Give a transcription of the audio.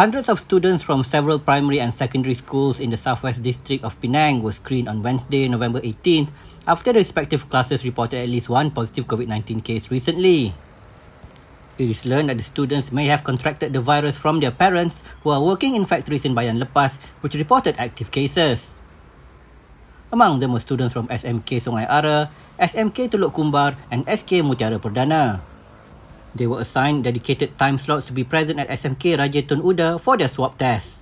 Hundreds of students from several primary and secondary schools in the Southwest District of Penang were screened on Wednesday, November 18th, after the respective classes reported at least one positive COVID-19 case recently. It is learned that the students may have contracted the virus from their parents who are working in factories in Bayan Lepas, which reported active cases. Among them were students from SMK Sungai Ara, SMK Teluk Kumbar and SK Mutiara Perdana. They were assigned dedicated time slots to be present at SMK Raja Tun Uda for their swab test.